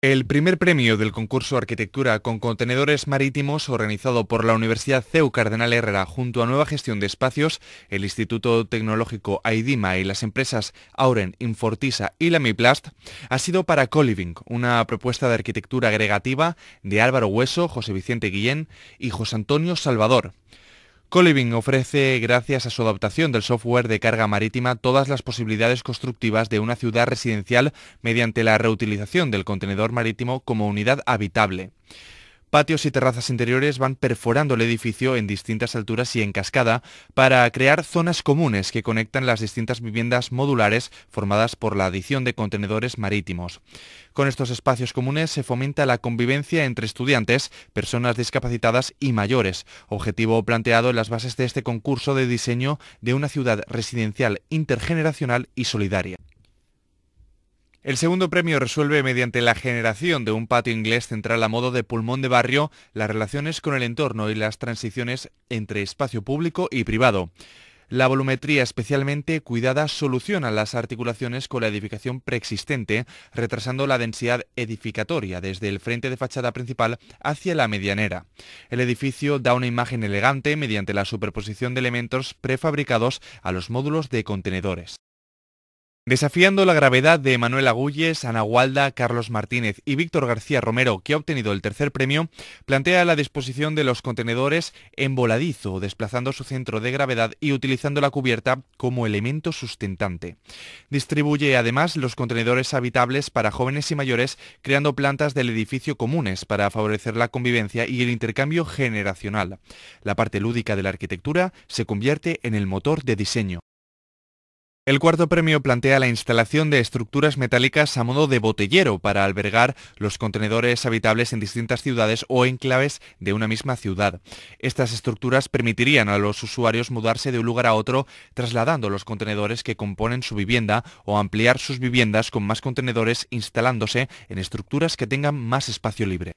El primer premio del concurso Arquitectura con contenedores marítimos organizado por la Universidad CEU Cardenal Herrera junto a Nueva Gestión de Espacios, el Instituto Tecnológico AIDIMA y las empresas Auren, Infortisa y Lamiplast ha sido para Coliving, una propuesta de arquitectura agregativa de Álvaro Hueso, José Vicente Guillén y José Antonio Salvador. Coliving ofrece, gracias a su adaptación del software de carga marítima, todas las posibilidades constructivas de una ciudad residencial mediante la reutilización del contenedor marítimo como unidad habitable patios y terrazas interiores van perforando el edificio en distintas alturas y en cascada para crear zonas comunes que conectan las distintas viviendas modulares formadas por la adición de contenedores marítimos. Con estos espacios comunes se fomenta la convivencia entre estudiantes, personas discapacitadas y mayores, objetivo planteado en las bases de este concurso de diseño de una ciudad residencial intergeneracional y solidaria. El segundo premio resuelve mediante la generación de un patio inglés central a modo de pulmón de barrio las relaciones con el entorno y las transiciones entre espacio público y privado. La volumetría especialmente cuidada soluciona las articulaciones con la edificación preexistente, retrasando la densidad edificatoria desde el frente de fachada principal hacia la medianera. El edificio da una imagen elegante mediante la superposición de elementos prefabricados a los módulos de contenedores. Desafiando la gravedad de Manuel Agulles, Ana Gualda, Carlos Martínez y Víctor García Romero, que ha obtenido el tercer premio, plantea la disposición de los contenedores en voladizo, desplazando su centro de gravedad y utilizando la cubierta como elemento sustentante. Distribuye además los contenedores habitables para jóvenes y mayores, creando plantas del edificio comunes para favorecer la convivencia y el intercambio generacional. La parte lúdica de la arquitectura se convierte en el motor de diseño. El cuarto premio plantea la instalación de estructuras metálicas a modo de botellero para albergar los contenedores habitables en distintas ciudades o enclaves de una misma ciudad. Estas estructuras permitirían a los usuarios mudarse de un lugar a otro trasladando los contenedores que componen su vivienda o ampliar sus viviendas con más contenedores instalándose en estructuras que tengan más espacio libre.